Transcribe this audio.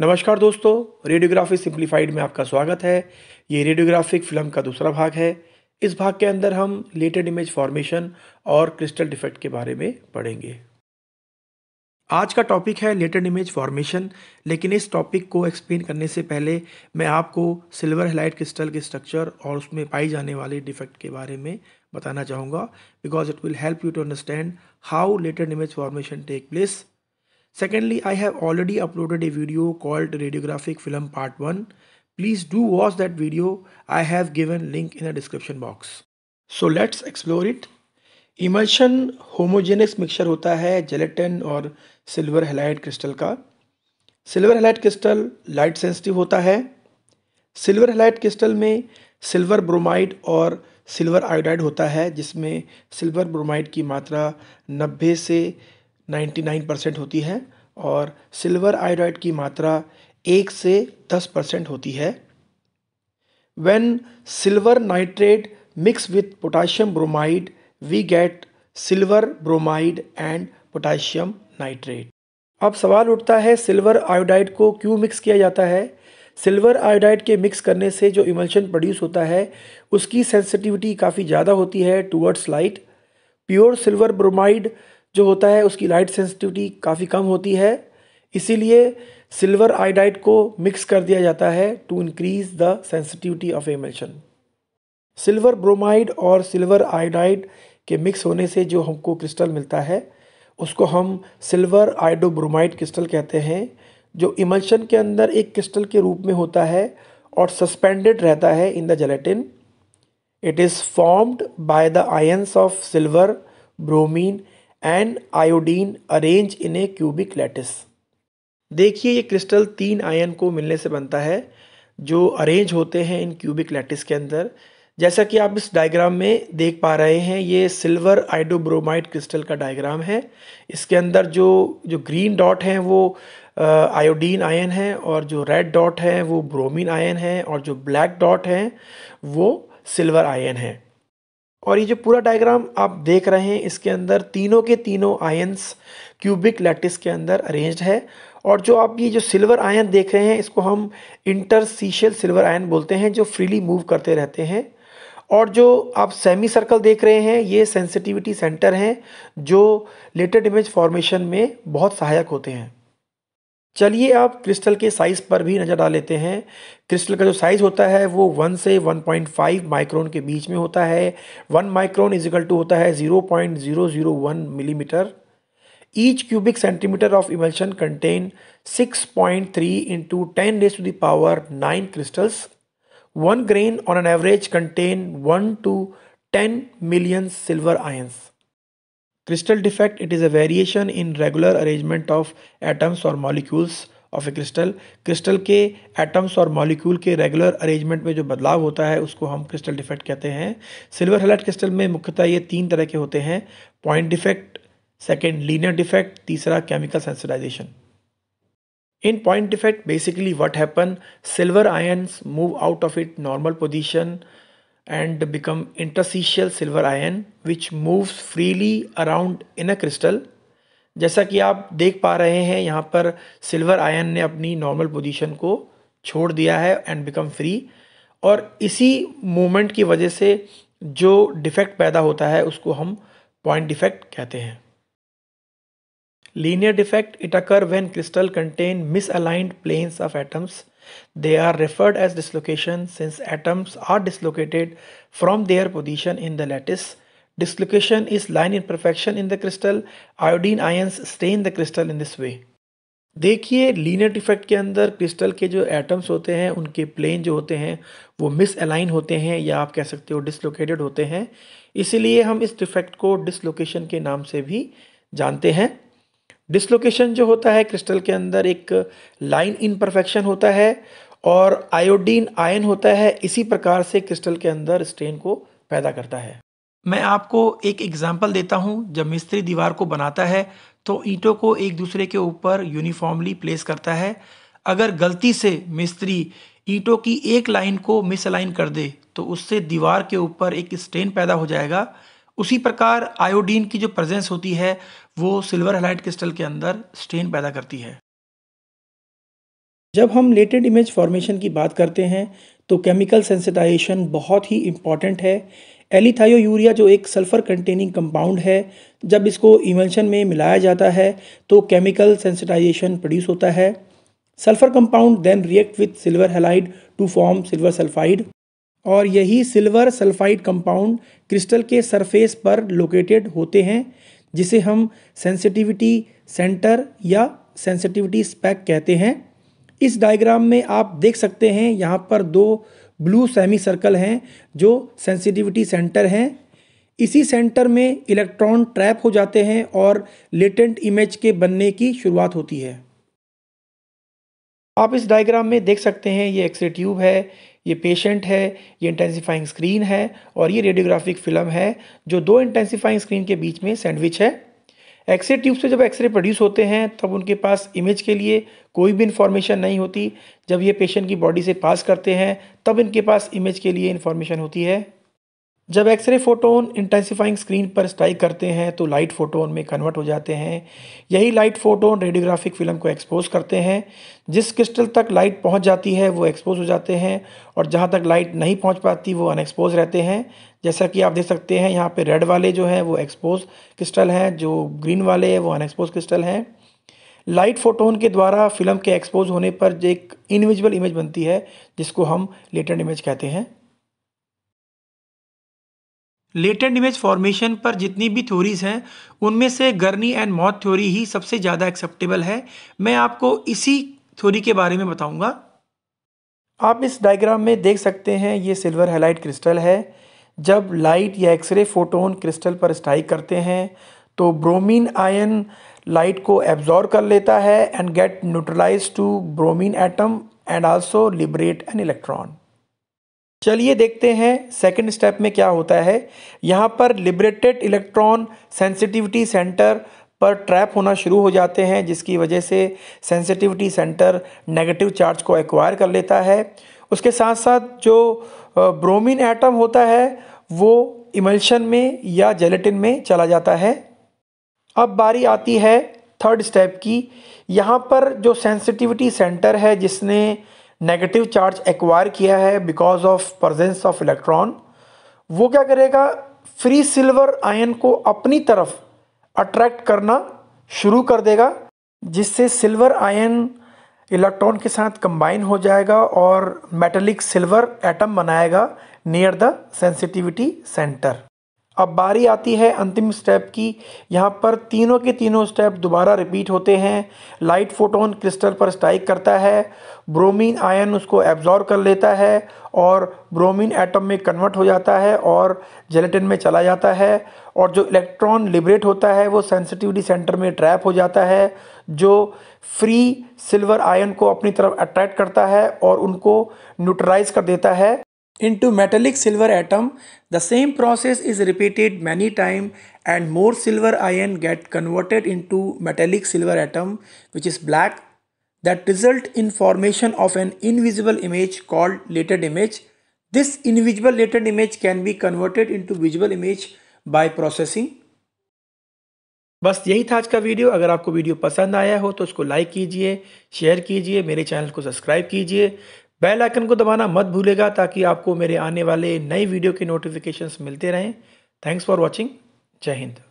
नमस्कार दोस्तों radiography simplified में आपका स्वागत है ये रेडियोग्राफिक फिल्म का दूसरा भाग है इस भाग के अंदर हम लेटेड इमेज फॉर्मेशन और क्रिस्टल डिफेक्ट के बारे में पढ़ेंगे आज का टॉपिक है लेटेड इमेज फॉर्मेशन लेकिन इस टॉपिक को एक्सप्लेन करने से पहले मैं आपको सिल्वर हेलाइट क्रिस्टल के स्ट्रक्चर और उसमें पाई जाने वाले डिफेक्ट के बारे में बताना चाहूँगा because it will help you to understand how latent image formation take place Secondly, I have already uploaded a video called Radiographic Film Part 1. Please do watch that video. I have given link in the description box. So let's explore it. Emulsion homogeneous mixture hota hai gelatin or silver halide crystal ka. Silver halide crystal light sensitive hota hai. Silver halide crystal mein silver bromide or silver iodide hota hai jisme silver bromide ki matra 90 se 99 percent होती है और silver iodide की मात्रा एक से दस percent होती है when silver nitrate mix with potassium bromide we get silver bromide and potassium nitrate अब सवाल उठता है सिल्वर आयोडाइड को क्यों मिक्स किया जाता है सिल्वर आयोडाइड के मिक्स करने से जो इमल्शन प्रोड्यूस होता है उसकी सेंसिटिविटी काफ़ी ज़्यादा होती है towards light pure silver bromide जो होता है उसकी लाइट सेंसिटिविटी काफ़ी कम होती है इसीलिए सिल्वर आयोडाइड को मिक्स कर दिया जाता है to increase the sensitivity of emulsion silver bromide और सिल्वर आयोडाइड के मिक्स होने से जो हमको क्रिस्टल मिलता है उसको हम सिल्वर ब्रोमाइड क्रिस्टल कहते हैं जो इमल्शन के अंदर एक क्रिस्टल के रूप में होता है और सस्पेंडेड रहता है in the gelatin it is formed by the ions of silver bromine and iodine arrange in a cubic lattice देखिए ये क्रिस्टल तीन आयन को मिलने से बनता है जो अरेंज होते हैं इन क्यूबिक लेटिस के अंदर जैसा कि आप इस डायग्राम में देख पा रहे हैं ये सिल्वर आइडोब्रोमाइड क्रिस्टल का डायग्राम है इसके अंदर जो जो ग्रीन डॉट हैं वो आयोडीन आयन है और जो रेड डॉट है वो ब्रोमीन आयन है और जो ब्लैक डॉट हैं वो सिल्वर आयन है और ये जो पूरा डायग्राम आप देख रहे हैं इसके अंदर तीनों के तीनों आयंस क्यूबिक लैटिस के अंदर अरेंज्ड है और जो आप ये जो सिल्वर आयन देख रहे हैं इसको हम इंटरसीशियल सिल्वर आयन बोलते हैं जो फ्रीली मूव करते रहते हैं और जो आप सेमी सर्कल देख रहे हैं ये सेंसिटिविटी सेंटर हैं जो लेटेड इमेज फॉर्मेशन में बहुत सहायक होते हैं चलिए आप क्रिस्टल के साइज़ पर भी नज़र डाल लेते हैं क्रिस्टल का जो साइज़ होता है वो वन से 1.5 माइक्रोन के बीच में होता है वन माइक्रोन इजिकल टू होता है 0.001 millimetre each cubic centimetre of emulsion contain 6.3 point three into ten raise to the power nine crystals one grain on an average contain one to ten million silver ions crystal defect it is a variation in regular arrangement of atoms और molecules of a crystal crystal के atoms और molecule के regular arrangement में जो बदलाव होता है उसको हम क्रिस्टल डिफेक्ट कहते हैं सिल्वर हेलाइट क्रिस्टल में मुख्यतः ये तीन तरह के होते हैं point defect second linear defect तीसरा chemical sensitization in point defect basically what happen silver ions move out of it normal position and become interstitial silver ion which moves freely around in a crystal जैसा कि आप देख पा रहे हैं यहाँ पर सिल्वर आयन ने अपनी नॉर्मल पोजीशन को छोड़ दिया है एंड बिकम फ्री और इसी मूवमेंट की वजह से जो डिफेक्ट पैदा होता है उसको हम पॉइंट डिफेक्ट कहते हैं linear defect it occur when crystal contain misaligned planes of atoms They are referred as dislocation since atoms are dislocated from their position in the lattice. Dislocation is line imperfection in the crystal. Iodine ions stain the crystal in this way. देखिए linear effect के अंदर crystal के जो atoms होते हैं उनके plane जो होते हैं वो मिस अलाइन होते हैं या आप कह सकते हो डिसलोकेटेड होते हैं इसीलिए हम इस डिफेक्ट को डिसलोकेशन के नाम से भी जानते हैं डिसलोकेशन जो होता है क्रिस्टल के अंदर एक लाइन इनपरफेक्शन होता है और आयोडीन आयन होता है इसी प्रकार से क्रिस्टल के अंदर स्ट्रेन को पैदा करता है मैं आपको एक एग्जाम्पल देता हूँ जब मिस्त्री दीवार को बनाता है तो ईंटों को एक दूसरे के ऊपर यूनिफॉर्मली प्लेस करता है अगर गलती से मिस्त्री ईंटों की एक लाइन को मिसअलाइन कर दे तो उससे दीवार के ऊपर एक स्ट्रेन पैदा हो जाएगा उसी प्रकार आयोडीन की जो प्रेजेंस होती है वो सिल्वर हेलाइट क्रिस्टल के अंदर स्टेन पैदा करती है जब हम लेटेड इमेज फॉर्मेशन की बात करते हैं तो केमिकल सेंसिटाइजेशन बहुत ही इम्पॉर्टेंट है एलिथायो यूरिया जो एक सल्फ़र कंटेनिंग कंपाउंड है जब इसको इमल्शन में मिलाया जाता है तो केमिकल सेंसिटाइजेशन प्रोड्यूस होता है sulphur compound then react with silver halide to form silver sulphide और यही सिल्वर सल्फाइड कंपाउंड क्रिस्टल के सरफेस पर लोकेटेड होते हैं जिसे हम सेंसिटिविटी सेंटर या सेंसिटिविटी स्पैक कहते हैं इस डायग्राम में आप देख सकते हैं यहाँ पर दो ब्लू सेमी सर्कल हैं जो सेंसिटिविटी सेंटर हैं इसी सेंटर में इलेक्ट्रॉन ट्रैप हो जाते हैं और लेटेंट इमेज के बनने की शुरुआत होती है आप इस डायग्राम में देख सकते हैं ये एक्सरे ट्यूब है ये पेशेंट है ये इंटेंसिफाइंग स्क्रीन है और ये रेडियोग्राफिक फिल्म है जो दो इंटेंसिफाइंग स्क्रीन के बीच में सैंडविच है एक्सरे ट्यूब से जब एक्सरे प्रोड्यूस होते हैं तब उनके पास इमेज के लिए कोई भी इन्फॉर्मेशन नहीं होती जब ये पेशेंट की बॉडी से पास करते हैं तब इनके पास इमेज के लिए इन्फॉर्मेशन होती है जब एक्सरे फोटोन इंटेंसिफाइंग स्क्रीन पर स्ट्राइक करते हैं तो लाइट फोटोन में कन्वर्ट हो जाते हैं यही लाइट फोटोन रेडियोग्राफिक फिल्म को एक्सपोज करते हैं जिस क्रिस्टल तक लाइट पहुंच जाती है वो एक्सपोज हो जाते हैं और जहां तक लाइट नहीं पहुंच पाती वो अनएक्सपोज रहते हैं जैसा कि आप देख सकते हैं यहाँ पर रेड वाले जो हैं वो एक्सपोज क्रिस्टल हैं जो ग्रीन वाले हैं वो अनएक्सपोज क्रिस्टल हैं लाइट फोटोन के द्वारा फिल्म के एक्सपोज होने पर एक इनविजिबल इमेज बनती है जिसको हम लेटेंट इमेज कहते हैं लेटेंट इमेज फॉर्मेशन पर जितनी भी थ्योरीज हैं उनमें से गर्नी एंड मॉथ थ्योरी ही सबसे ज़्यादा एक्सेप्टेबल है मैं आपको इसी थ्योरी के बारे में बताऊंगा आप इस डायग्राम में देख सकते हैं ये सिल्वर हेलाइट क्रिस्टल है जब लाइट या एक्सरे फोटोन क्रिस्टल पर स्ट्राइक करते हैं तो ब्रोमीन आयन लाइट को एब्जॉर्व कर लेता है and get neutralize to bromine atom and also liberate an electron चलिए देखते हैं सेकंड स्टेप में क्या होता है यहाँ पर लिबरेटेड इलेक्ट्रॉन सेंसिटिविटी सेंटर पर ट्रैप होना शुरू हो जाते हैं जिसकी वजह से सेंसिटिविटी सेंटर नेगेटिव चार्ज को एक्वायर कर लेता है उसके साथ साथ जो ब्रोमीन एटम होता है वो इमल्शन में या जेलेटिन में चला जाता है अब बारी आती है थर्ड स्टेप की यहाँ पर जो सेंसिटिविटी सेंटर है जिसने नेगेटिव चार्ज एक्वायर किया है because of presence of electron वो क्या करेगा फ्री सिल्वर आयन को अपनी तरफ अट्रैक्ट करना शुरू कर देगा जिससे सिल्वर आयन इलेक्ट्रॉन के साथ कंबाइन हो जाएगा और मेटलिक सिल्वर एटम बनाएगा नियर द सेंसिटिविटी सेंटर अब बारी आती है अंतिम स्टेप की यहाँ पर तीनों के तीनों स्टेप दोबारा रिपीट होते हैं लाइट फोटोन क्रिस्टल पर स्ट्राइक करता है ब्रोमीन आयन उसको एब्जॉर्व कर लेता है और ब्रोमीन एटम में कन्वर्ट हो जाता है और जेलेटिन में चला जाता है और जो इलेक्ट्रॉन लिबरेट होता है वो सेंसिटिविटी सेंटर में ट्रैप हो जाता है जो फ्री सिल्वर आयन को अपनी तरफ अट्रैक्ट करता है और उनको न्यूट्राइज कर देता है into metallic silver atom the same process is repeated many time and more silver ion get converted into metallic silver atom which is black that result in formation of an invisible image called latent image this invisible latent image can be converted into visible image by processing बस यही था आज का video अगर आपको video पसंद आया हो तो उसको लाइक कीजिए शेयर कीजिए मेरे चैनल को सब्सक्राइब कीजिए बेल आइकन को दबाना मत भूलेगा ताकि आपको मेरे आने वाले नए वीडियो के नोटिफिकेशंस मिलते रहें थैंक्स फॉर वॉचिंग जय हिंद